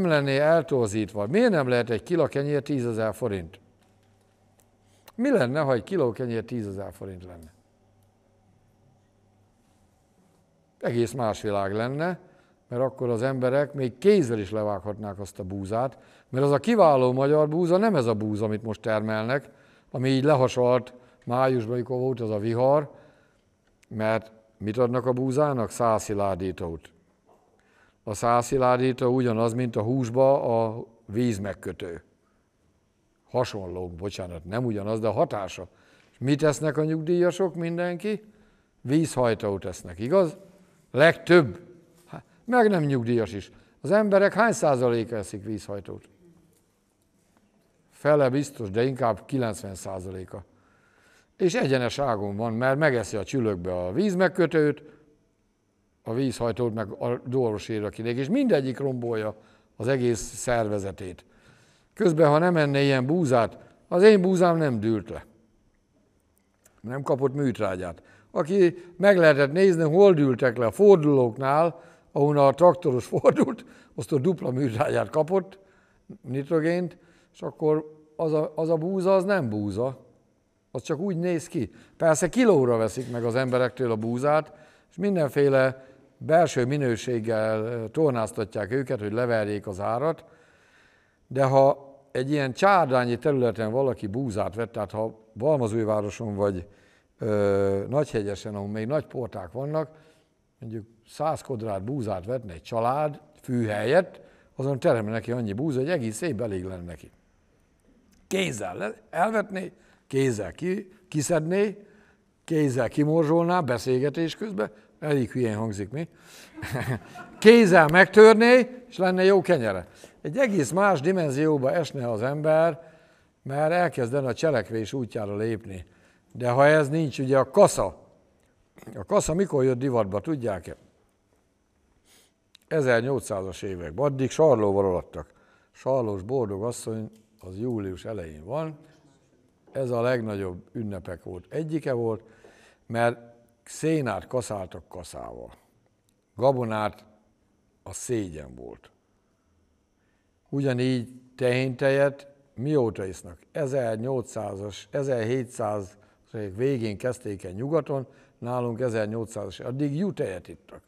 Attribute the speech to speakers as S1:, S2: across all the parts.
S1: nem lenné eltorzítva. Miért nem lehet egy kiló kenyér 10 ezer forint? Mi lenne, ha egy kiló kenyér 10 ezer forint lenne? Egész más világ lenne, mert akkor az emberek még kézzel is levághatnák azt a búzát, mert az a kiváló magyar búza nem ez a búza, amit most termelnek, ami így lehasalt májusban, amikor volt az a vihar, mert mit adnak a búzának? Szálsziládítót a szászilárdító ugyanaz, mint a húsba a víz megkötő. Hasonló, bocsánat, nem ugyanaz, de a hatása. mit tesznek a nyugdíjasok mindenki? Vízhajtót tesznek, igaz? Legtöbb. Meg nem nyugdíjas is. Az emberek hány százaléka eszik vízhajtót? Fele biztos, de inkább 90 százaléka. És egyenes ágon van, mert megeszi a csülökbe a vízmegkötőt, a vízhajtót, meg a dolgos kinek, és mindegyik rombolja az egész szervezetét. Közben, ha nem enne ilyen búzát, az én búzám nem dűlt le. Nem kapott műtrágyát. Aki meg lehetett nézni, hol dűltek le a fordulóknál, ahol a traktoros fordult, azt a dupla műtrágyát kapott, nitrogént, és akkor az a, az a búza, az nem búza. Az csak úgy néz ki. Persze kilóra veszik meg az emberektől a búzát, és mindenféle belső minőséggel tornáztatják őket, hogy leverjék az árat, de ha egy ilyen csárdányi területen valaki búzát vett, tehát ha Balmazővároson vagy ö, Nagyhegyesen, ahol még nagy porták vannak, mondjuk 100 kodrát búzát vetne egy család, fűhelyet, azon teremne neki annyi búza, hogy egész év elég lenne neki. Kézzel elvetné, kézzel ki, kiszedné, kézzel kimorzsolná beszélgetés közben, Elég hülyén hangzik, mi? Kézzel megtörné, és lenne jó kenyere. Egy egész más dimenzióba esne az ember, mert elkezdene a cselekvés útjára lépni. De ha ez nincs, ugye a kasza. A kasza mikor jött divatba, tudják-e? 1800-as évek, Addig sarlóval alattak. Sarlós boldog asszony az július elején van. Ez a legnagyobb ünnepek volt. Egyike volt, mert szénát kaszáltak kaszával. Gabonát a szégyen volt. Ugyanígy tehéntejet mióta isznak? 1800-as, 1700 végén kezdték el nyugaton, nálunk 1800-as, addig jó tejet ittak.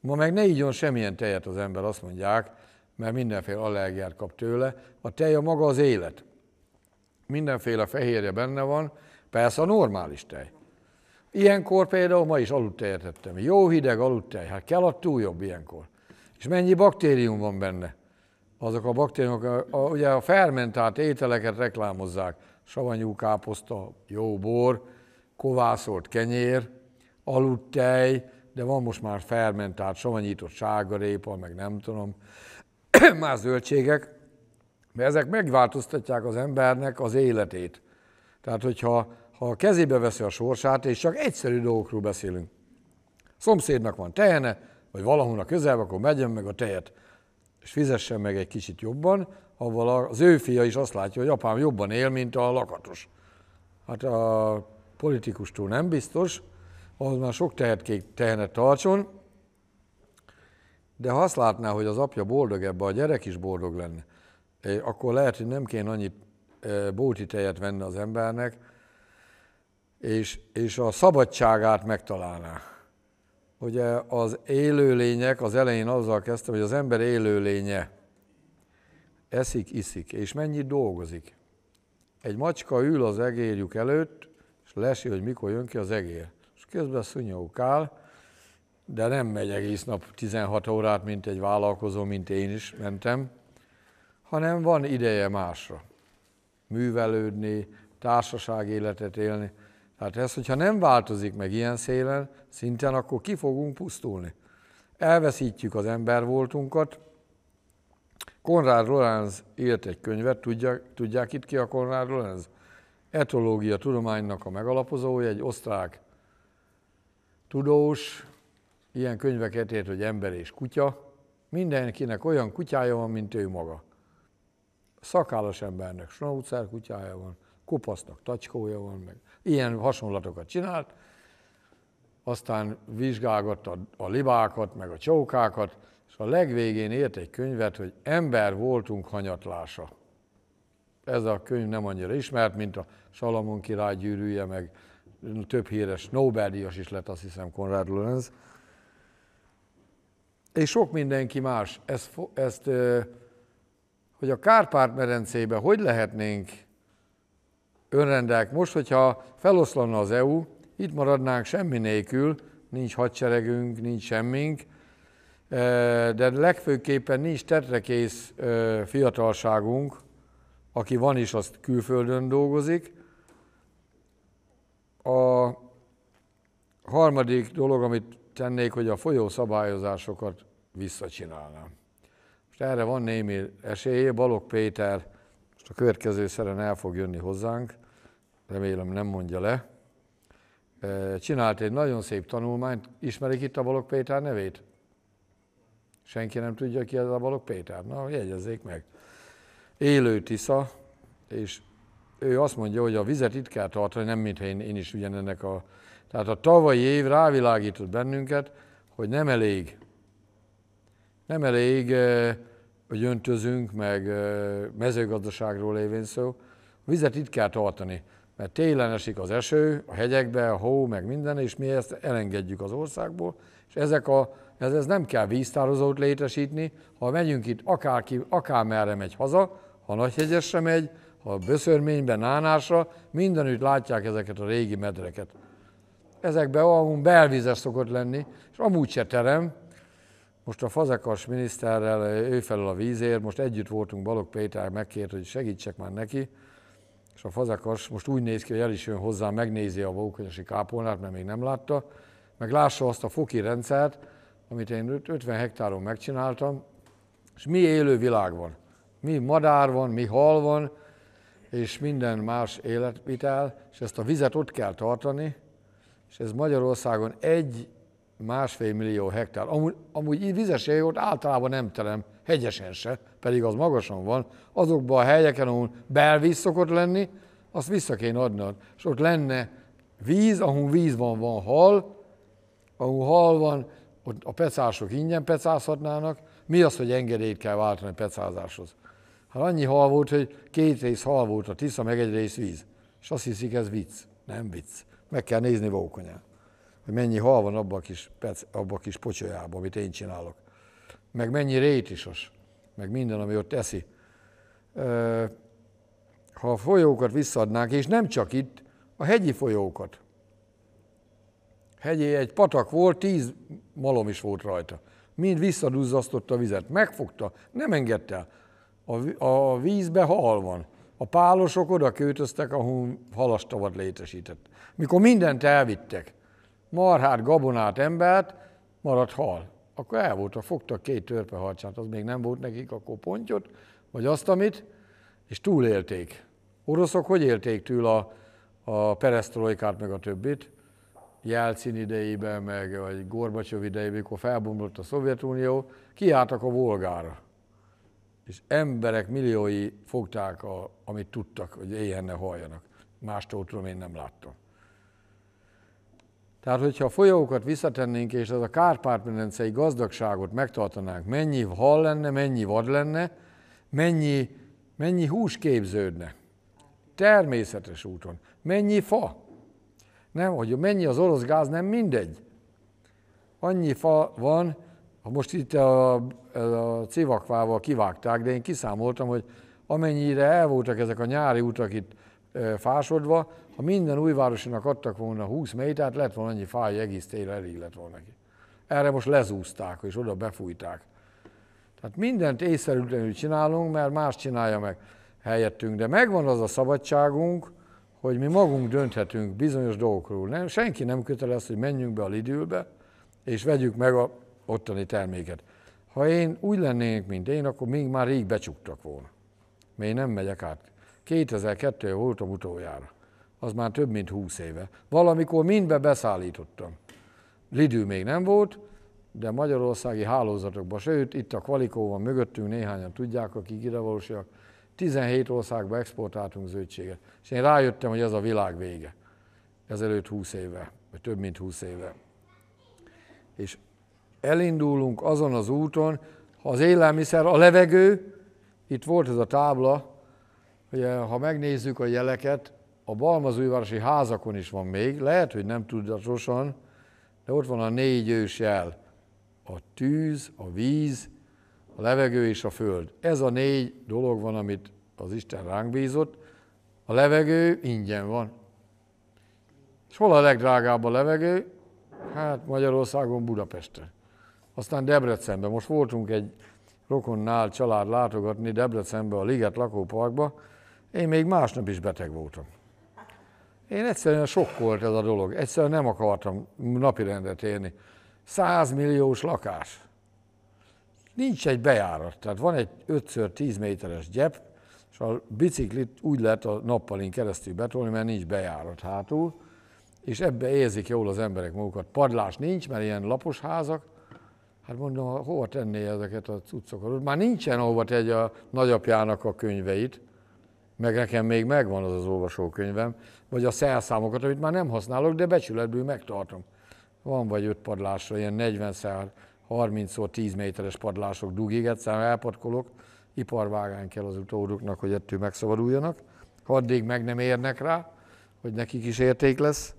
S1: Ma meg ne ígyon semmilyen tejet az ember, azt mondják, mert mindenféle allergiát kap tőle. A tej a maga az élet. Mindenféle fehérje benne van, persze a normális tej. Ilyenkor például ma is aludt értettem. Jó hideg aludtej, hát kell a túl jobb ilyenkor. És mennyi baktérium van benne? Azok a baktériumok, a, a, ugye a fermentált ételeket reklámozzák. Savanyú káposzta, jó bor, kovászolt kenyér, aludtej, de van most már fermentált, savanyított sárgarépa, meg nem tudom, más zöldségek, mert ezek megváltoztatják az embernek az életét. Tehát, hogyha ha a kezébe veszi a sorsát, és csak egyszerű dolgokról beszélünk. Szomszédnak van tejene, vagy valahol a közel, akkor megyen meg a tejet, és fizessen meg egy kicsit jobban, avval az ő fia is azt látja, hogy apám jobban él, mint a lakatos. Hát a politikustól nem biztos, ahhoz már sok tehetkék tehenet tartson, de ha azt látná, hogy az apja boldog ebbe, a gyerek is boldog lenne, eh, akkor lehet, hogy nem kéne annyit eh, bóti tejet venni az embernek, és, és a szabadságát megtalálná. Ugye az élőlények, az elején azzal kezdtem, hogy az ember élőlénye. Eszik, iszik, és mennyit dolgozik. Egy macska ül az egérjük előtt, és lesi, hogy mikor jön ki az egér. És közben áll, de nem megy egész nap 16 órát, mint egy vállalkozó, mint én is mentem, hanem van ideje másra. Művelődni, társaság életet élni. Tehát ez, hogyha nem változik meg ilyen szélen, szinten, akkor ki fogunk pusztulni. Elveszítjük az ember voltunkat. Konrád Lorenz írt egy könyvet, tudják, tudják itt ki a Konrád Lorenz. Etológia tudománynak a megalapozója, egy osztrák tudós, ilyen könyveket ért, hogy ember és kutya. Mindenkinek olyan kutyája van, mint ő maga. Szakállas embernek schnauzer kutyája van, kopasznak tacskója van, meg Ilyen hasonlatokat csinált, aztán vizsgálgatta a libákat, meg a csókákat, és a legvégén írt egy könyvet, hogy ember voltunk hanyatlása. Ez a könyv nem annyira ismert, mint a Salamon király gyűrűje, meg több híres Nobel-díjas is lett, azt hiszem, Konrad Lorenz. És sok mindenki más. Ezt, ezt hogy a Kárpát-medencébe hogy lehetnénk önrendák. Most, hogyha feloszlana az EU, itt maradnánk semmi nélkül, nincs hadseregünk, nincs semmink, e, de legfőképpen nincs tetrekész e, fiatalságunk, aki van is, azt külföldön dolgozik. A harmadik dolog, amit tennék, hogy a folyó szabályozásokat visszacsinálnám. Most erre van némi esélye, Balog Péter és a következő szeren el fog jönni hozzánk, remélem nem mondja le. Csinált egy nagyon szép tanulmányt, ismerik itt a Balog Péter nevét? Senki nem tudja, ki ez a Balog Péter? Na, jegyezzék meg. Élő Tisza, és ő azt mondja, hogy a vizet itt kell tartani, nem mintha én, én is ugyanennek a... Tehát a tavalyi év rávilágított bennünket, hogy nem elég, nem elég hogy öntözünk, meg mezőgazdaságról lévén szó, a vizet itt kell tartani, mert télen esik az eső, a hegyekbe, a hó, meg minden, és mi ezt elengedjük az országból, és ezek a, ez, ez nem kell víztározót létesíteni, ha megyünk itt akárki, akármerre megy haza, ha Nagyhegyesre megy, ha böszörményben, Nánásra, mindenütt látják ezeket a régi medreket. Ezekbe ahol belvizes szokott lenni, és amúgy se terem, most a fazekas miniszterrel, ő felel a vízért, most együtt voltunk, Balog Péter megkért, hogy segítsek már neki, és a fazekas most úgy néz ki, hogy el is jön hozzá, megnézi a Vókonyosi kápolnát, mert még nem látta, meg lássa azt a foki rendszert, amit én 50 hektáron megcsináltam, és mi élő világ van. Mi madár van, mi hal van, és minden más életvitel, és ezt a vizet ott kell tartani, és ez Magyarországon egy másfél millió hektár. Amúgy, amúgy vizes ott általában nem terem, hegyesen se, pedig az magasan van. Azokban a helyeken, ahol belvíz szokott lenni, azt vissza kéne adnod. És ott lenne víz, ahol víz van, van hal, ahol hal van, ott a pecások ingyen pecázhatnának. Mi az, hogy engedélyt kell váltani a pecázáshoz? Hát annyi hal volt, hogy két rész hal volt a Tisza, meg egy rész víz. És azt hiszik, ez vicc. Nem vicc. Meg kell nézni vókonyát hogy mennyi hal van abban a kis, abba a kis pocsolyában, amit én csinálok. Meg mennyi rétisos, meg minden, ami ott eszi. Ha a folyókat visszaadnánk, és nem csak itt, a hegyi folyókat. Hegyi egy patak volt, tíz malom is volt rajta. Mind visszaduzzasztotta a vizet. Megfogta, nem engedte A, a vízbe hal van. A pálosok oda költöztek, ahol halastavat létesített. Mikor mindent elvittek, marhát, gabonát, embert, maradt hal. Akkor el volt, ha fogtak két törpe az még nem volt nekik, akkor pontyot, vagy azt, amit, és túlélték. Oroszok hogy élték túl a, a peresztrojkát, meg a többit? Jelcin idejében, meg vagy Gorbacsov idejében, mikor felbomlott a Szovjetunió, kiálltak a Volgára. És emberek milliói fogták, a, amit tudtak, hogy éjjel ne halljanak. Mástól tudom, én nem láttam. Tehát, hogyha a folyókat visszatennénk, és az a Kárpát-medencei gazdagságot megtartanánk, mennyi hal lenne, mennyi vad lenne, mennyi, mennyi hús képződne. Természetes úton. Mennyi fa. Nem, hogy mennyi az orosz gáz, nem mindegy. Annyi fa van, ha most itt a, a civakvával kivágták, de én kiszámoltam, hogy amennyire el voltak ezek a nyári utak itt fásodva, ha minden újvárosinak adtak volna 20 métert, lett volna annyi fáj, egész tél elég lett volna neki. Erre most lezúzták, és oda befújták. Tehát mindent észszerűtlenül csinálunk, mert más csinálja meg helyettünk. De megvan az a szabadságunk, hogy mi magunk dönthetünk bizonyos dolgokról. Nem, senki nem kötelez, hogy menjünk be a Lidülbe, és vegyük meg a ottani terméket. Ha én úgy lennék, mint én, akkor még már rég becsuktak volna. Még nem megyek át. 2002-ben voltam utoljára az már több mint húsz éve. Valamikor mindbe beszállítottam. Lidő még nem volt, de magyarországi hálózatokban, sőt, itt a Kvalikó van mögöttünk, néhányan tudják, akik idevalósiak, 17 országba exportáltunk zöldséget. És én rájöttem, hogy ez a világ vége. Ezelőtt 20 éve, vagy több mint 20 éve. És elindulunk azon az úton, ha az élelmiszer, a levegő, itt volt ez a tábla, hogy ha megnézzük a jeleket, a Balmazújvárosi házakon is van még, lehet, hogy nem tudatosan, de ott van a négy ősjel, a tűz, a víz, a levegő és a föld. Ez a négy dolog van, amit az Isten ránk bízott. A levegő ingyen van. És hol a legdrágább a levegő? Hát Magyarországon Budapesten. Aztán Debrecenben. Most voltunk egy rokonnál család látogatni Debrecenbe, a Liget lakóparkba. Én még másnap is beteg voltam. Én egyszerűen sokkolt ez a dolog. Egyszerűen nem akartam napirendet élni. 100 milliós lakás. Nincs egy bejárat. Tehát van egy 5x10 méteres gyep, és a biciklit úgy lehet a nappalin keresztül betolni, mert nincs bejárat hátul, és ebbe érzik jól az emberek magukat. Padlás nincs, mert ilyen lapos házak, Hát mondom, hova tenné ezeket a cuccokat? Már nincsen ahova tegy a nagyapjának a könyveit, meg nekem még megvan az az olvasókönyvem, vagy a szelszámokat, amit már nem használok, de becsületből megtartom. Van vagy öt padlásra, ilyen 40 szár, 30 szor 10 méteres padlások dugig, egyszerűen elpatkolok, iparvágány kell az utóruknak, hogy ettől megszabaduljanak. Ha addig meg nem érnek rá, hogy nekik is érték lesz.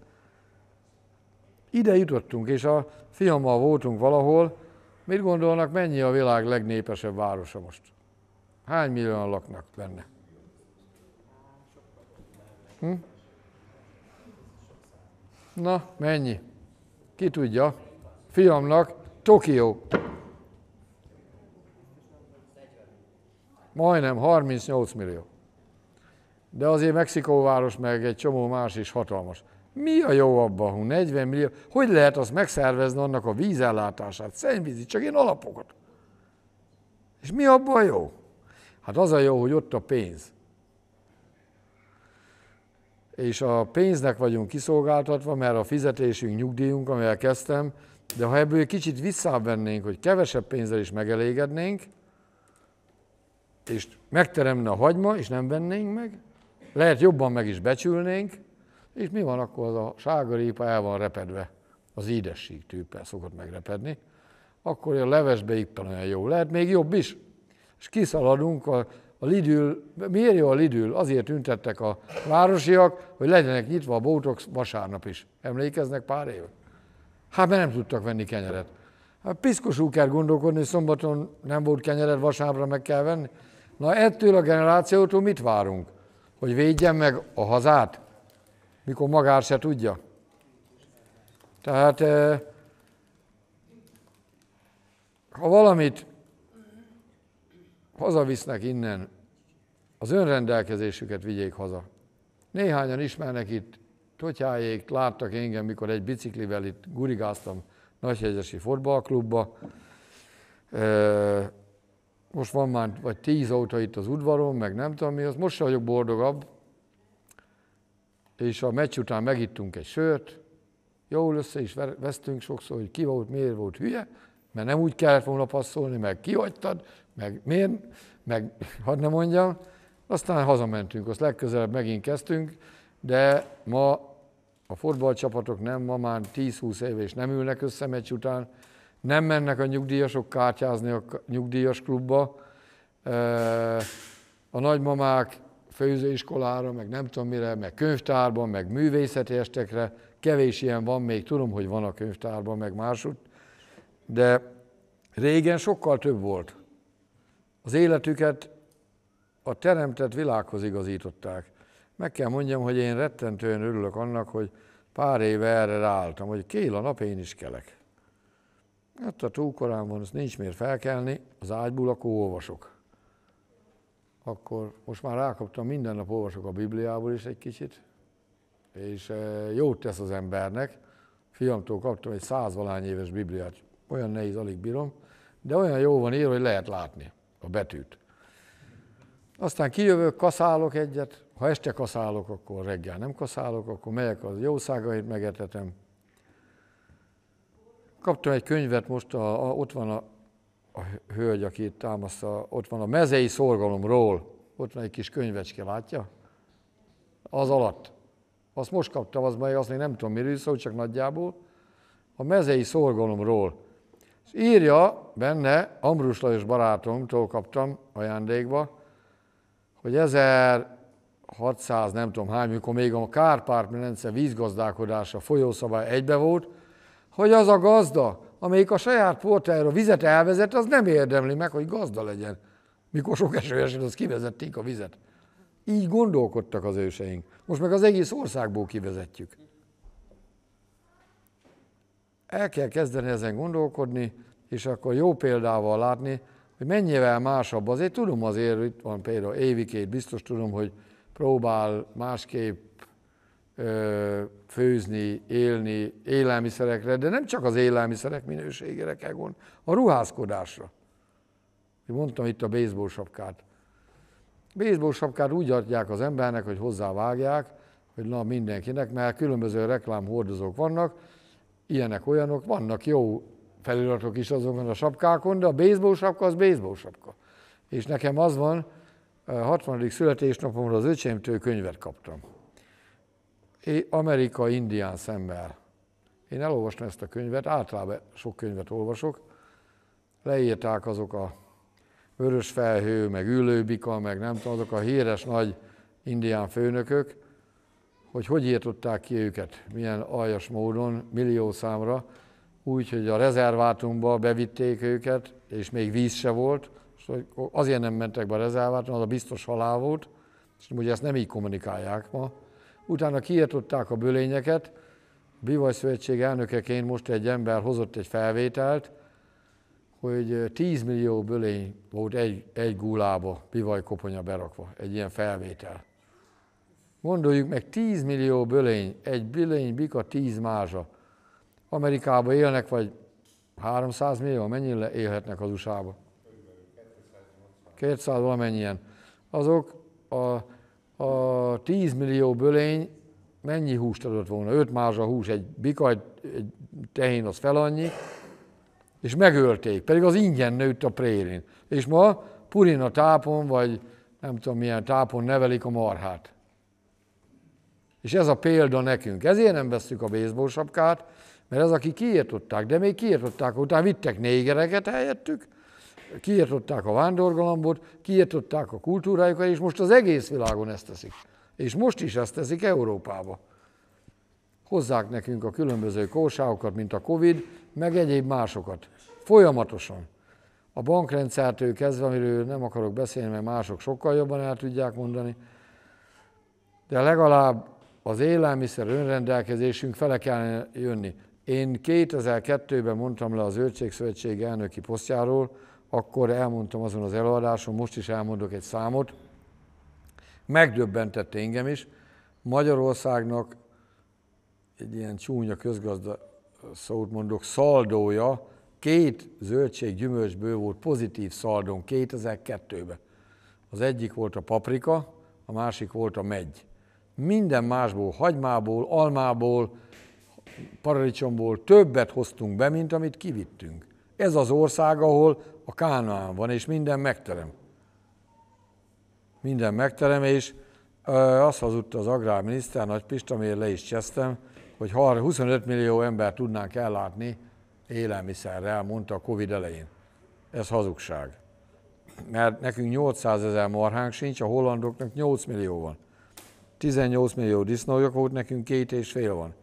S1: Ide jutottunk, és a fiammal voltunk valahol. Mit gondolnak, mennyi a világ legnépesebb városa most? Hány millióan laknak benne? Hm? Na, mennyi? Ki tudja? Fiamnak Tokió. Majdnem 38 millió. De azért Mexikóváros meg egy csomó más is hatalmas. Mi a jó abban, hogy 40 millió? Hogy lehet azt megszervezni annak a vízellátását, szennyvízi, csak én alapokat? És mi abban jó? Hát az a jó, hogy ott a pénz és a pénznek vagyunk kiszolgáltatva, mert a fizetésünk, nyugdíjunk, amivel kezdtem, de ha ebből egy kicsit visszavennénk, hogy kevesebb pénzzel is megelégednénk, és megteremne a hagyma, és nem vennénk meg, lehet jobban meg is becsülnénk, és mi van akkor, az a sárgarépa el van repedve, az édesség tűppel szokott megrepedni, akkor a levesbe éppen olyan jó, lehet még jobb is. És kiszaladunk a a Lidl, miért jó a Lidl? Azért tüntettek a városiak, hogy legyenek nyitva a boltok vasárnap is. Emlékeznek pár év? Hát mert nem tudtak venni kenyeret. Hát piszkosú kell gondolkodni, hogy szombaton nem volt kenyeret, vasárnapra meg kell venni. Na ettől a generációtól mit várunk? Hogy védjen meg a hazát, mikor magár se tudja. Tehát eh, ha valamit hazavisznek innen, az önrendelkezésüket vigyék haza. Néhányan ismernek itt Totyájék, láttak engem, mikor egy biciklivel itt gurigáztam Nagyhegyesi Fotballklubba. Most van már vagy tíz autó itt az udvaron, meg nem tudom mi, az most sem vagyok boldogabb. És a meccs után megittunk egy sört, jól össze is vesztünk sokszor, hogy ki volt, miért volt hülye, mert nem úgy kellett volna passzolni, meg kihagytad, meg miért, meg hadd ne mondjam, aztán hazamentünk, azt legközelebb megint kezdtünk, de ma a fotballcsapatok nem, ma már 10-20 éve és nem ülnek össze meccs után, nem mennek a nyugdíjasok kártyázni a nyugdíjas klubba, a nagymamák főzőiskolára, meg nem tudom mire, meg könyvtárban, meg művészeti estekre, kevés ilyen van még, tudom, hogy van a könyvtárban, meg másút, de régen sokkal több volt. Az életüket a teremtett világhoz igazították. Meg kell mondjam, hogy én rettentően örülök annak, hogy pár éve erre ráálltam, hogy kél a nap, én is kelek. Hát a túl korán van, ezt nincs miért felkelni, az ágyból akkor olvasok. Akkor most már rákaptam, minden nap olvasok a Bibliából is egy kicsit, és eh, jót tesz az embernek. Fiamtól kaptam egy százvalány éves Bibliát, olyan nehéz, alig bírom, de olyan jó van írva, hogy lehet látni a betűt. Aztán kijövök, kaszálok egyet, ha este kaszálok, akkor reggel nem kaszálok, akkor megyek az jószágait, megetetem. Kaptam egy könyvet, most a, a, ott van a, a hölgy, aki itt támaszta, ott van a mezei szorgalomról, ott van egy kis könyvecske, látja? Az alatt. Azt most kaptam, az mely azt még nem tudom miről szól, csak nagyjából. A mezei szorgalomról. És írja benne, Ambrus Lajos barátomtól kaptam ajándékba, hogy 1600, nem tudom hány, mikor még a kárpárt menence vízgazdálkodása folyószabály egybe volt, hogy az a gazda, amelyik a saját portájára vizet elvezet, az nem érdemli meg, hogy gazda legyen. Mikor sok eső esett, az kivezették a vizet. Így gondolkodtak az őseink. Most meg az egész országból kivezetjük. El kell kezdeni ezen gondolkodni, és akkor jó példával látni, hogy mennyivel másabb. Azért tudom azért, itt van például Évikét, biztos tudom, hogy próbál másképp ö, főzni, élni élelmiszerekre, de nem csak az élelmiszerek minőségére kell gond, a ruházkodásra. Mondtam itt a baseball sapkát. Baseball sapkát úgy adják az embernek, hogy hozzávágják, hogy na mindenkinek, mert különböző reklámhordozók vannak, ilyenek, olyanok, vannak jó feliratok is azokon a sapkákon, de a baseball sapka az baseball sapka. És nekem az van, 60. születésnapomra az öcsémtől könyvet kaptam. É, Amerika indián szemmel. Én elolvastam ezt a könyvet, általában sok könyvet olvasok. Leírták azok a vörös felhő, meg ülőbika, meg nem tudom, azok a híres nagy indián főnökök, hogy hogy írtották ki őket, milyen aljas módon, millió számra, úgy, hogy a rezervátumba bevitték őket, és még víz se volt, és azért nem mentek be a rezervátum, az a biztos halál volt, és ugye ezt nem így kommunikálják ma. Utána kiirtották a bölényeket, a Bivaj Szövetség elnökeként most egy ember hozott egy felvételt, hogy 10 millió bölény volt egy, egy gulába, bivaj koponya berakva, egy ilyen felvétel. Gondoljuk meg, 10 millió bölény, egy bölény bika 10 mázsa. Amerikában élnek, vagy 300 millió, mennyire élhetnek az USA-ba? 200 valamennyien. Azok a, a 10 millió bölény mennyi húst adott volna? 5 mázsa hús, egy bika, egy, egy tehén, az fel annyi, és megölték, pedig az ingyen nőtt a prérin. És ma Purina tápon, vagy nem tudom milyen tápon nevelik a marhát. És ez a példa nekünk. Ezért nem vesztük a baseball sapkát, mert ez, aki kiirtották, de még kiirtották, utána vittek négereket helyettük, kiirtották a vándorgalambot, kiirtották a kultúrájukat, és most az egész világon ezt teszik. És most is ezt teszik Európába. Hozzák nekünk a különböző kórságokat, mint a Covid, meg egyéb másokat. Folyamatosan. A bankrendszertől kezdve, amiről nem akarok beszélni, mert mások sokkal jobban el tudják mondani, de legalább az élelmiszer önrendelkezésünk fele kell jönni. Én 2002-ben mondtam le az Őrségszövetség elnöki posztjáról, akkor elmondtam azon az előadáson, most is elmondok egy számot. Megdöbbentett engem is. Magyarországnak egy ilyen csúnya közgazda szót mondok, szaldója, két zöldség gyümölcsből volt pozitív szaldón 2002-ben. Az egyik volt a paprika, a másik volt a megy minden másból, hagymából, almából, paradicsomból többet hoztunk be, mint amit kivittünk. Ez az ország, ahol a Kánaán van, és minden megterem. Minden megterem, és azt hazudta az agrárminiszter, Nagy Pista, amiért le is csesztem, hogy 25 millió ember tudnánk ellátni élelmiszerrel, mondta a Covid elején. Ez hazugság. Mert nekünk 800 ezer marhánk sincs, a hollandoknak 8 millió van. 18 millió disznójak volt, nekünk két és fél van.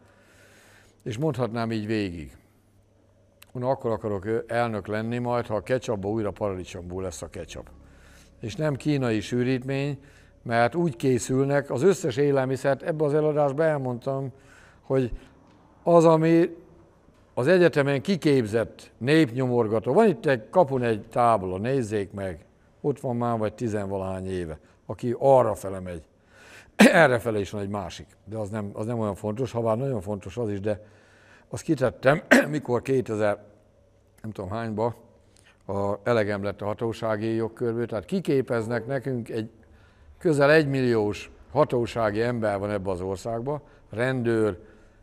S1: És mondhatnám így végig. Na, akkor akarok elnök lenni majd, ha a ketchupból újra paradicsomból lesz a ketchup. És nem kínai sűrítmény, mert úgy készülnek, az összes élelmiszert ebbe az eladásba elmondtam, hogy az, ami az egyetemen kiképzett népnyomorgató. Van itt egy kapun egy tábla, nézzék meg, ott van már vagy tizenvalahány éve, aki arra felemegy. Errefele is van egy másik, de az nem, az nem olyan fontos, ha bár nagyon fontos az is, de azt kitettem, mikor 2000, nem tudom hányba, a elegem lett a hatósági jogkörből, tehát kiképeznek nekünk egy közel egymilliós hatósági ember van ebbe az országba, rendőr,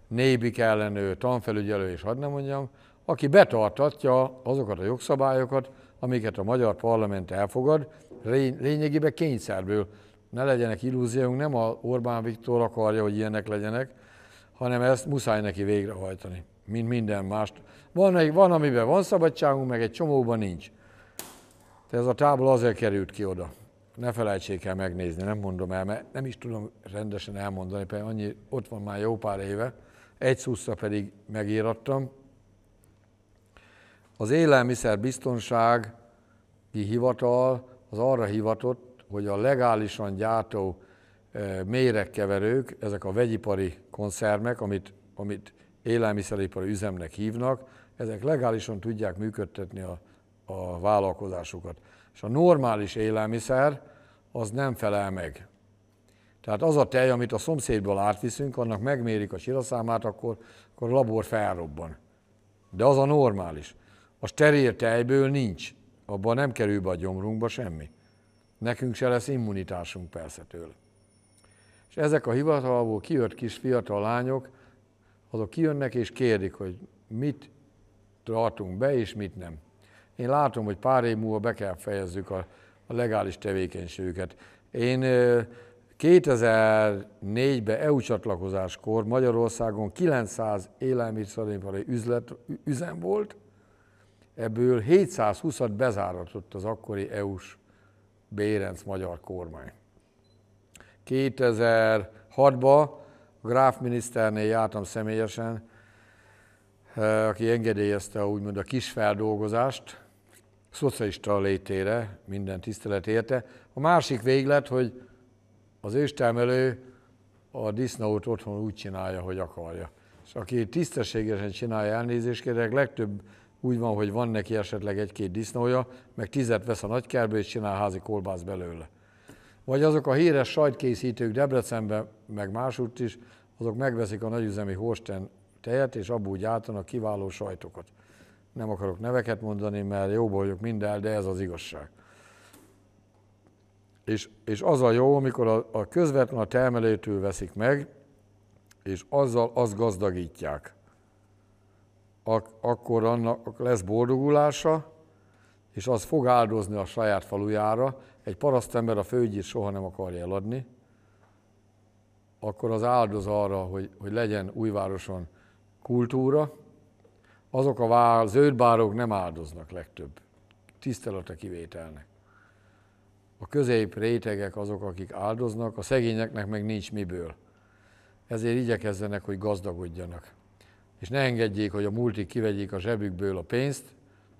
S1: nébik ellenő, tanfelügyelő és hadd nem mondjam, aki betartatja azokat a jogszabályokat, amiket a magyar parlament elfogad, lényegében kényszerből ne legyenek illúzióink, nem a Orbán Viktor akarja, hogy ilyenek legyenek, hanem ezt muszáj neki végrehajtani, mint minden mást. Van, egy, van amiben van szabadságunk, meg egy csomóban nincs. De ez a tábla azért került ki oda. Ne felejtsék el megnézni, nem mondom el, mert nem is tudom rendesen elmondani, pedig annyi, ott van már jó pár éve. Egy szuszra pedig megírattam. Az élelmiszer biztonsági hivatal az arra hivatott, hogy a legálisan gyártó eh, méregkeverők, ezek a vegyipari konszermek, amit, amit élelmiszeripari üzemnek hívnak, ezek legálisan tudják működtetni a, a vállalkozásukat. És a normális élelmiszer az nem felel meg. Tehát az a tej, amit a szomszédból átviszünk, annak megmérik a csiraszámát, akkor, akkor a labor felrobban. De az a normális. A steril tejből nincs. Abban nem kerül be a gyomrunkba semmi. Nekünk se lesz immunitásunk persze tőle. És ezek a hivatalból kijött kis fiatal lányok, azok kijönnek és kérdik, hogy mit tartunk be és mit nem. Én látom, hogy pár év múlva be kell fejezzük a, a legális tevékenységüket. Én 2004-ben EU csatlakozáskor Magyarországon 900 élelmiszeripari üzlet, üzem volt, ebből 720-at bezáratott az akkori EU-s Bérenc magyar kormány. 2006-ban Gráf miniszternél jártam személyesen, eh, aki engedélyezte úgymond a kisfeldolgozást, szocialista létére, minden tisztelet érte. A másik véglet, hogy az őstermelő a disznót otthon úgy csinálja, hogy akarja. És aki tisztességesen csinálja, elnézést kérek, legtöbb úgy van, hogy van neki esetleg egy-két disznója, meg tizet vesz a nagykerbe és csinál házi kolbász belőle. Vagy azok a híres sajtkészítők Debrecenben, meg másútt is, azok megveszik a nagyüzemi Horsten tejet, és abból gyártanak kiváló sajtokat. Nem akarok neveket mondani, mert jó vagyok minden, de ez az igazság. És, és az a jó, amikor a, a közvetlen a termelőtől veszik meg, és azzal azt gazdagítják ak- akkor annak lesz boldogulása, és az fog áldozni a saját falujára, egy parasztember a főgyét soha nem akarja eladni, akkor az áldoz arra, hogy, hogy legyen újvároson kultúra, azok a zöldbárok nem áldoznak legtöbb, tisztelete kivételnek. A közép rétegek azok, akik áldoznak, a szegényeknek meg nincs miből. Ezért igyekezzenek, hogy gazdagodjanak és ne engedjék, hogy a multik kivegyék a zsebükből a pénzt,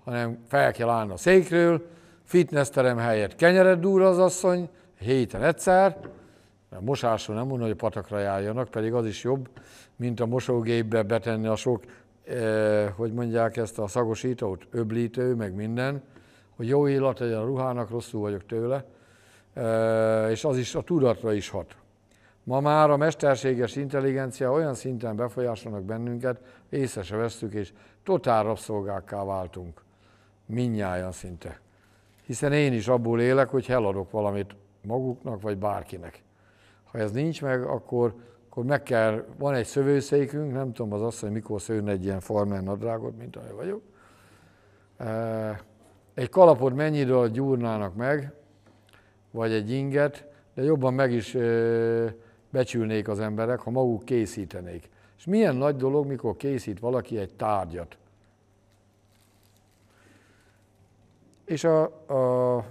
S1: hanem fel kell állni a székről, fitnessterem helyett kenyeret dúr az asszony, héten egyszer, mert mosásról nem mondom, hogy patakra járjanak, pedig az is jobb, mint a mosógépbe betenni a sok, eh, hogy mondják ezt a szagosítót, öblítő, meg minden, hogy jó illat legyen a ruhának, rosszul vagyok tőle, eh, és az is a tudatra is hat. Ma már a mesterséges intelligencia olyan szinten befolyásolnak bennünket, észre se vesztük, és totál rabszolgákká váltunk. Minnyáján szinte. Hiszen én is abból élek, hogy eladok valamit maguknak, vagy bárkinek. Ha ez nincs meg, akkor, akkor meg kell, van egy szövőszékünk, nem tudom az azt hogy mikor szőn egy ilyen farmer nadrágot, mint ahogy vagyok. E, egy kalapot mennyi idő gyúrnának meg, vagy egy inget, de jobban meg is e, becsülnék az emberek, ha maguk készítenék. És milyen nagy dolog, mikor készít valaki egy tárgyat. És a, a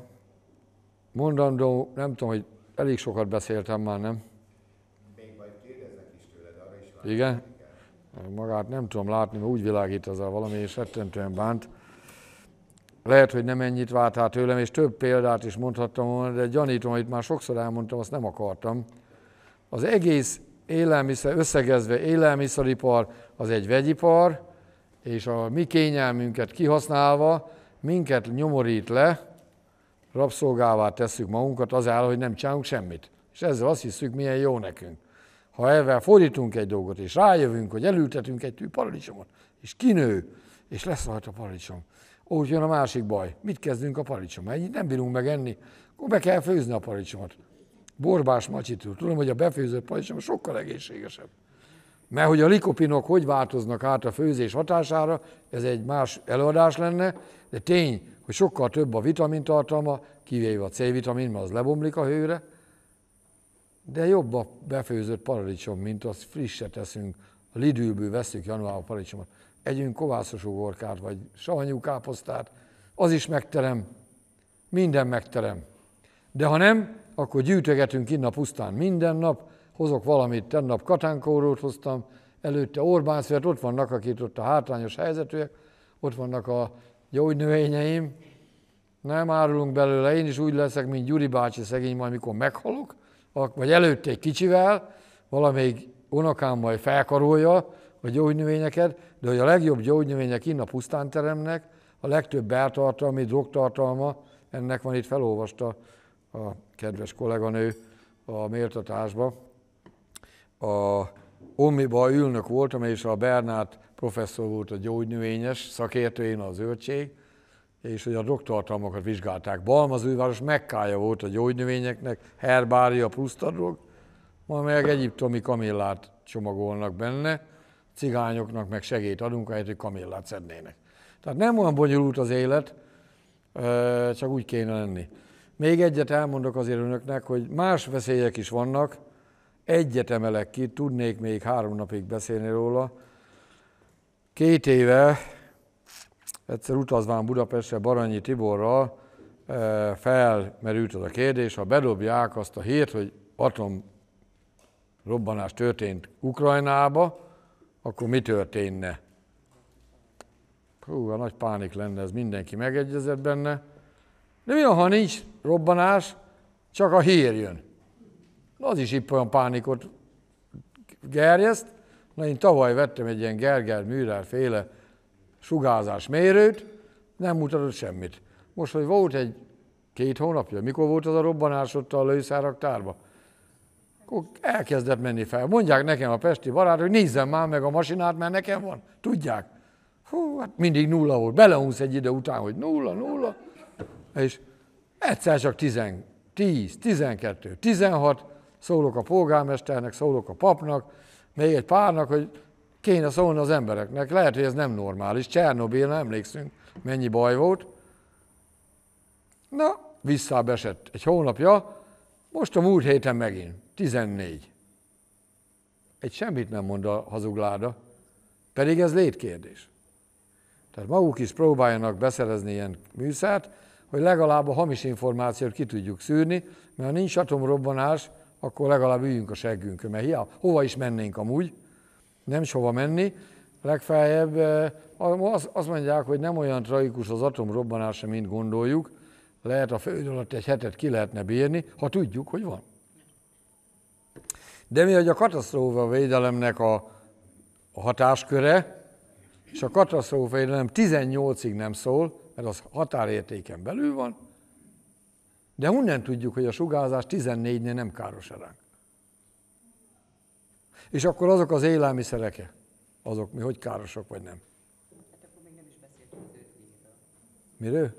S1: mondandó, nem tudom, hogy elég sokat beszéltem már, nem? Még majd kérdezek is tőled, arra is Igen? Magát nem tudom látni, mert úgy világít az a valami, és rettentően bánt. Lehet, hogy nem ennyit vált tőlem, és több példát is mondhattam volna, de gyanítom, hogy már sokszor elmondtam, azt nem akartam az egész élelmiszer, összegezve élelmiszeripar az egy vegyipar, és a mi kényelmünket kihasználva minket nyomorít le, rabszolgává tesszük magunkat áll, hogy nem csinálunk semmit. És ezzel azt hiszük, milyen jó nekünk. Ha ezzel fordítunk egy dolgot, és rájövünk, hogy elültetünk egy tű paradicsomot, és kinő, és lesz rajta a paradicsom, úgy jön a másik baj. Mit kezdünk a paradicsommal? Ennyit nem bírunk megenni, akkor be kell főzni a paradicsomot. Borbás Macsitől. Tudom, hogy a befőzött paradicsom sokkal egészségesebb. Mert hogy a likopinok hogy változnak át a főzés hatására, ez egy más előadás lenne, de tény, hogy sokkal több a vitamin tartalma, kivéve a C-vitamin, mert az lebomlik a hőre, de jobb a befőzött paradicsom, mint az frisse teszünk, a lidőből veszük a paradicsomot. Együnk kovászos ugorkát, vagy savanyú káposztát, az is megterem, minden megterem. De ha nem, akkor gyűjtögetünk innen a pusztán minden nap, hozok valamit, tennap katánkórót hoztam, előtte Orbán szület, ott vannak, akik ott a hátrányos helyzetűek, ott vannak a gyógynövényeim, nem árulunk belőle, én is úgy leszek, mint Gyuri bácsi szegény, majd mikor meghalok, vagy előtte egy kicsivel, valamelyik unokám majd felkarolja a gyógynövényeket, de hogy a legjobb gyógynövények innen a teremnek, a legtöbb beltartalmi, drogtartalma, ennek van itt felolvasta a kedves kolléganő a méltatásba. A Omiba ülnök voltam, és a Bernát professzor volt a gyógynövényes szakértő, én az zöldség, és hogy a doktortalmakat vizsgálták. Balmazőváros mekkája volt a gyógynövényeknek, herbária plusz ma meg egyiptomi kamillát csomagolnak benne, cigányoknak meg segít adunk, ahelyett, hogy kamillát szednének. Tehát nem olyan bonyolult az élet, csak úgy kéne lenni. Még egyet elmondok azért önöknek, hogy más veszélyek is vannak, egyet emelek ki, tudnék még három napig beszélni róla. Két éve egyszer utazván Budapestre Baranyi Tiborral eh, felmerült az a kérdés, ha bedobják azt a hírt, hogy atom robbanás történt Ukrajnába, akkor mi történne? Hú, a nagy pánik lenne, ez mindenki megegyezett benne. De mi van, ha nincs robbanás, csak a hír jön? Az is épp olyan pánikot gerjeszt. Na, én tavaly vettem egy ilyen Gerger Műrer féle sugázás mérőt, nem mutatott semmit. Most, hogy volt egy két hónapja, mikor volt az a robbanás ott a lőszáraktárban, akkor elkezdett menni fel. Mondják nekem a pesti barát, hogy nézzem már meg a masinát, mert nekem van. Tudják. Hú, hát mindig nulla volt. Beleunsz egy ide után, hogy nulla, nulla és egyszer csak 10, 10, 12, 16, szólok a polgármesternek, szólok a papnak, még egy párnak, hogy kéne szólni az embereknek. Lehet, hogy ez nem normális. nem emlékszünk, mennyi baj volt. Na, visszábesett egy hónapja, most a múlt héten megint, 14. Egy semmit nem mond a hazugláda, pedig ez létkérdés. Tehát maguk is próbáljanak beszerezni ilyen műszert, hogy legalább a hamis információt ki tudjuk szűrni, mert ha nincs atomrobbanás, akkor legalább üljünk a seggünkön, mert hiába, hova is mennénk amúgy, nem is hova menni, legfeljebb eh, azt mondják, hogy nem olyan tragikus az atomrobbanása, mint gondoljuk, lehet a föld alatt egy hetet ki lehetne bírni, ha tudjuk, hogy van. De mi, hogy a katasztrófa védelemnek a hatásköre, és a katasztrófa védelem 18-ig nem szól, mert az határértéken belül van, de honnan tudjuk, hogy a sugárzás 14-nél nem káros ránk? És akkor azok az élelmiszerek, azok mi hogy károsok, vagy nem? Hát akkor még nem is beszéltünk az 5 Miről?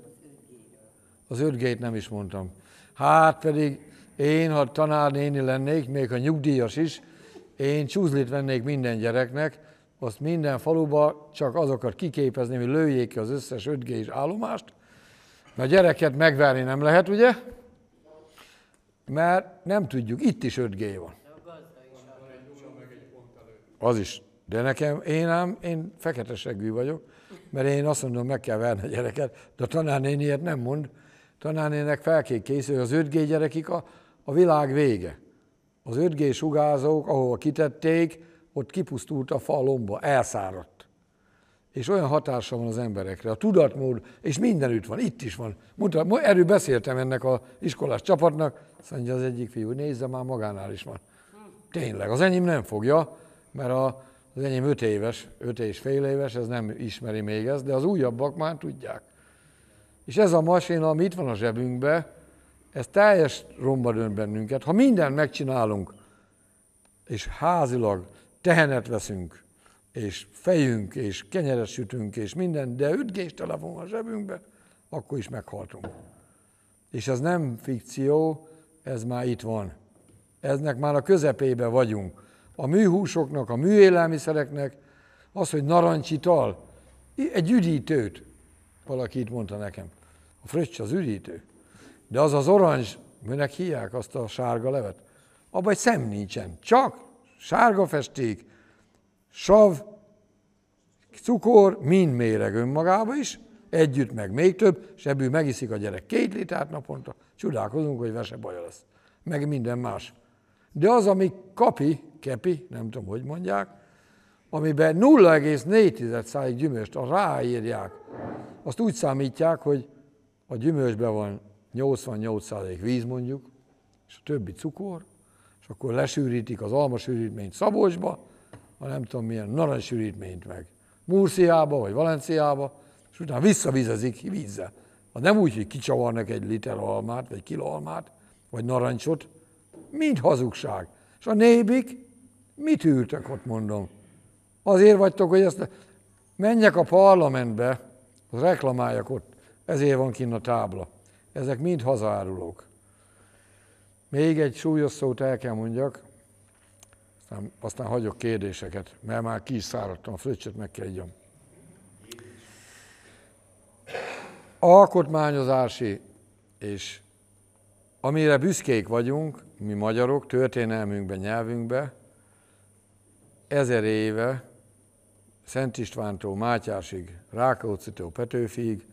S1: Az 5 g nem is mondtam. Hát pedig én, ha tanárnéni lennék, még a nyugdíjas is, én csúzlit vennék minden gyereknek, azt minden faluba csak azokat kiképezni, hogy lőjék ki az összes 5 g állomást, mert a gyereket megverni nem lehet, ugye? Mert nem tudjuk, itt is 5G van. Az is. De nekem, én ám, én fekete seggű vagyok, mert én azt mondom, meg kell verni a gyereket, de a tanárnén ilyet nem mond. Tanárnének fel kell készülni, az 5G gyerekik a, a világ vége. Az 5G sugázók, ahova kitették, ott kipusztult a fa a lomba, elszáradt. És olyan hatása van az emberekre, a tudatmód, és mindenütt van, itt is van. Mutat, erről beszéltem ennek az iskolás csapatnak, azt mondja az egyik fiú, nézze már magánál is van. Tényleg, az enyém nem fogja, mert a, az enyém öt éves, öt és fél éves, ez nem ismeri még ezt, de az újabbak már tudják. És ez a masina, ami itt van a zsebünkbe, ez teljes romba dönt bennünket. Ha mindent megcsinálunk, és házilag tehenet veszünk, és fejünk, és kenyeret sütünk, és minden, de ütgés telefon a zsebünkbe, akkor is meghaltunk. És ez nem fikció, ez már itt van. Eznek már a közepébe vagyunk. A műhúsoknak, a műélelmiszereknek, az, hogy narancsital, egy üdítőt, valaki itt mondta nekem. A fröccs az üdítő. De az az orancs, minek hívják azt a sárga levet, abban egy szem nincsen, csak sárga festék, sav, cukor, mind méreg önmagába is, együtt meg még több, és ebből megiszik a gyerek két litát naponta, csodálkozunk, hogy vese baja lesz. Meg minden más. De az, ami kapi, kepi, nem tudom, hogy mondják, amiben 0,4 százalék gyümölcst a ráírják, azt úgy számítják, hogy a gyümölcsben van 88 víz mondjuk, és a többi cukor, és akkor lesűrítik az almasűrítményt Szabolcsba, a nem tudom milyen sűrítményt meg Murciába vagy Valenciába, és utána visszavizezik vízzel. Az nem úgy, hogy kicsavarnak egy liter almát, vagy kiló almát, vagy narancsot, mind hazugság. És a nébik mit ültek ott, mondom? Azért vagytok, hogy ezt... Menjek a parlamentbe, az reklamáljak ott, ezért van kint a tábla. Ezek mind hazárulók. Még egy súlyos szót el kell mondjak, aztán, aztán hagyok kérdéseket, mert már ki is száradtam, a fröccset meg kell igyom. Alkotmányozási és amire büszkék vagyunk, mi magyarok, történelmünkben, nyelvünkbe, ezer éve Szent Istvántól Mátyásig, Rákóczitól Petőfiig,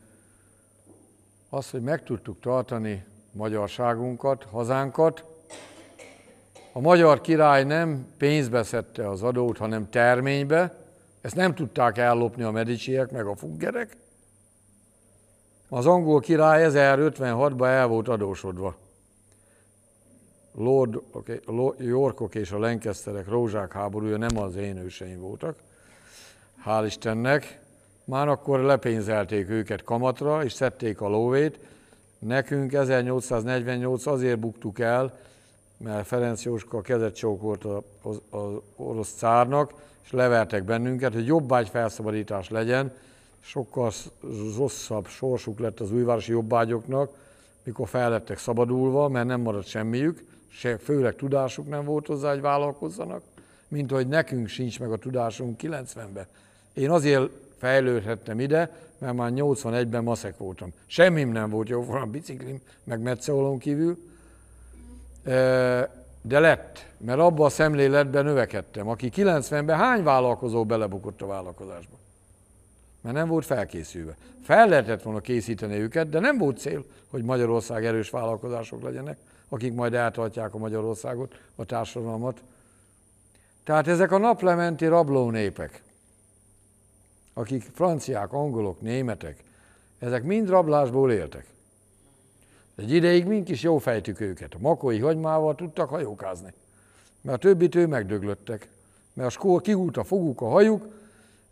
S1: az, hogy meg tudtuk tartani magyarságunkat, hazánkat. A magyar király nem pénzbe szedte az adót, hanem terménybe. Ezt nem tudták ellopni a medicsiek meg a fuggerek. Az angol király 1056-ban el volt adósodva. Lord, okay, Yorkok és a Lancasterek rózsák háborúja nem az én őseim voltak, hál' Istennek. Már akkor lepénzelték őket kamatra, és szedték a lóvét, Nekünk 1848 azért buktuk el, mert Ferenc Jóska kezet csókolt az, az orosz cárnak, és levertek bennünket, hogy jobbágy felszabadítás legyen, sokkal rosszabb sorsuk lett az újvárosi jobbágyoknak, mikor fel lettek szabadulva, mert nem maradt semmiük, se, főleg tudásuk nem volt hozzá, hogy vállalkozzanak, mint hogy nekünk sincs meg a tudásunk 90-ben. Én azért fejlődhettem ide, mert már 81-ben maszek voltam. Semmim nem volt jó a biciklim, meg metszolón kívül, de lett, mert abba a szemléletben növekedtem. Aki 90-ben hány vállalkozó belebukott a vállalkozásba? Mert nem volt felkészülve. Fel lehetett volna készíteni őket, de nem volt cél, hogy Magyarország erős vállalkozások legyenek, akik majd eltartják a Magyarországot, a társadalmat. Tehát ezek a naplementi rabló népek, akik franciák, angolok, németek, ezek mind rablásból éltek. Egy ideig mink is jó fejtük őket. A makói hagymával tudtak hajókázni, mert a többit ő megdöglöttek. Mert a skor kihúlt a foguk, a hajuk,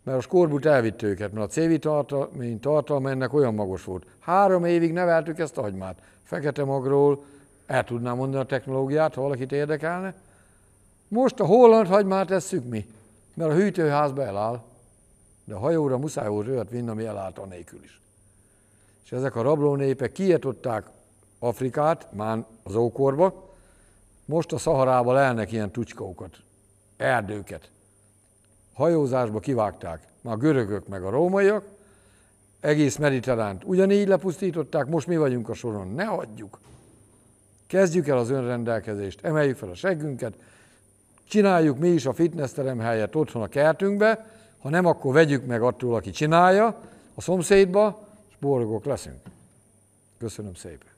S1: mert a skorbut elvitt őket, mert a cévi tartalmény tartalma ennek olyan magos volt. Három évig neveltük ezt a hagymát. Fekete magról el tudnám mondani a technológiát, ha valakit érdekelne. Most a holland hagymát tesszük mi, mert a hűtőházba eláll de a hajóra muszáj volt olyat vinni, ami elállt anélkül is. És ezek a rabló népek kietották Afrikát, már az ókorba, most a Szaharába lelnek ilyen tucskókat, erdőket. Hajózásba kivágták, már a görögök meg a rómaiak, egész mediterránt ugyanígy lepusztították, most mi vagyunk a soron, ne hagyjuk. Kezdjük el az önrendelkezést, emeljük fel a seggünket, csináljuk mi is a fitnessterem helyett otthon a kertünkbe, ha nem, akkor vegyük meg attól, aki csinálja, a szomszédba, és boldogok leszünk. Köszönöm szépen.